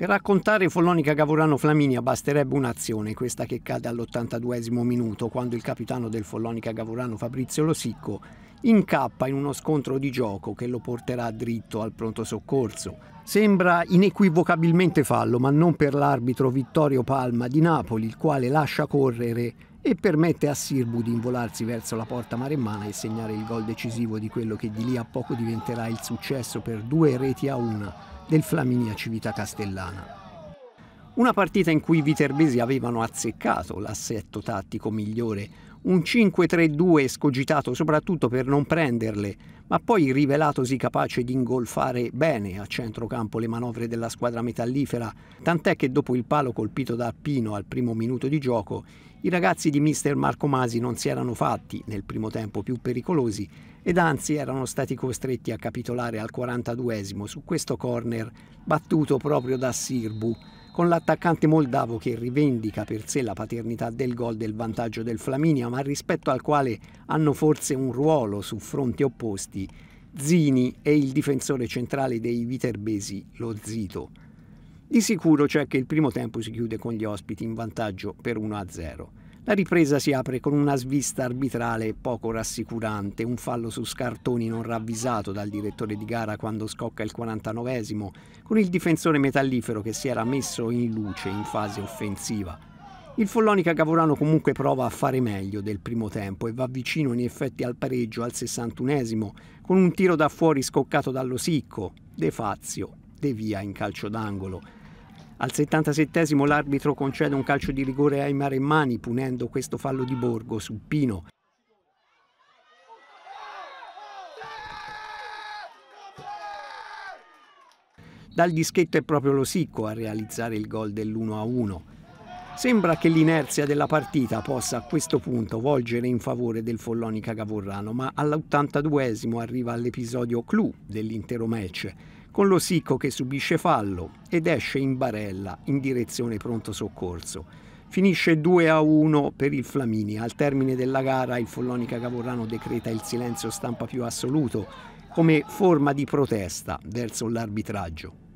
Per raccontare Follonica Gavurano Flaminia basterebbe un'azione, questa che cade all'82esimo minuto, quando il capitano del Follonica Gavurano Fabrizio Losicco incappa in uno scontro di gioco che lo porterà dritto al pronto soccorso. Sembra inequivocabilmente fallo, ma non per l'arbitro Vittorio Palma di Napoli, il quale lascia correre e permette a Sirbu di involarsi verso la porta maremmana e segnare il gol decisivo di quello che di lì a poco diventerà il successo per due reti a una del Flaminia Civita Castellana. Una partita in cui i viterbesi avevano azzeccato l'assetto tattico migliore, un 5-3-2 escogitato soprattutto per non prenderle, ma poi rivelatosi capace di ingolfare bene a centrocampo le manovre della squadra metallifera, tant'è che dopo il palo colpito da Appino al primo minuto di gioco, i ragazzi di mister Marco Masi non si erano fatti nel primo tempo più pericolosi ed anzi erano stati costretti a capitolare al 42esimo su questo corner battuto proprio da Sirbu con l'attaccante moldavo che rivendica per sé la paternità del gol del vantaggio del Flaminia ma rispetto al quale hanno forse un ruolo su fronti opposti Zini e il difensore centrale dei Viterbesi, lo Zito. Di sicuro c'è che il primo tempo si chiude con gli ospiti in vantaggio per 1-0. La ripresa si apre con una svista arbitrale poco rassicurante, un fallo su Scartoni non ravvisato dal direttore di gara quando scocca il 49esimo, con il difensore metallifero che si era messo in luce in fase offensiva. Il Follonica Gavorano comunque prova a fare meglio del primo tempo e va vicino in effetti al pareggio al 61esimo con un tiro da fuori scoccato dallo Sicco, De Fazio, De Via in calcio d'angolo al 77 l'arbitro concede un calcio di rigore ai Maremmani punendo questo fallo di Borgo su Pino. Dal dischetto è proprio Losicco a realizzare il gol dell'1-1. Sembra che l'inerzia della partita possa a questo punto volgere in favore del Follonica Gavorrano, ma all'82esimo arriva l'episodio clou dell'intero match con lo Sicco che subisce fallo ed esce in barella in direzione pronto soccorso. Finisce 2 a 1 per il Flamini. Al termine della gara il Follonica Gavorrano decreta il silenzio stampa più assoluto come forma di protesta verso l'arbitraggio.